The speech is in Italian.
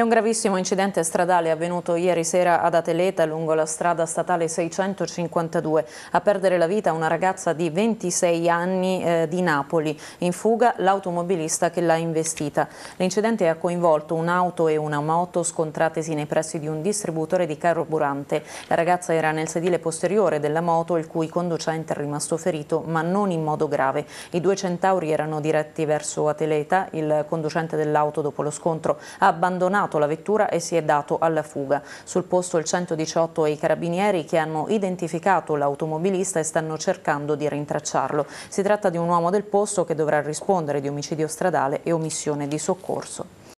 È un gravissimo incidente stradale avvenuto ieri sera ad Ateleta lungo la strada statale 652. A perdere la vita una ragazza di 26 anni eh, di Napoli. In fuga l'automobilista che l'ha investita. L'incidente ha coinvolto un'auto e una moto scontratesi nei pressi di un distributore di carburante. La ragazza era nel sedile posteriore della moto il cui conducente è rimasto ferito ma non in modo grave. I due centauri erano diretti verso Ateleta. Il conducente dell'auto dopo lo scontro ha abbandonato fermato la vettura e si è dato alla fuga. Sul posto il 118 e i carabinieri che hanno identificato l'automobilista e stanno cercando di rintracciarlo. Si tratta di un uomo del posto che dovrà rispondere di omicidio stradale e omissione di soccorso.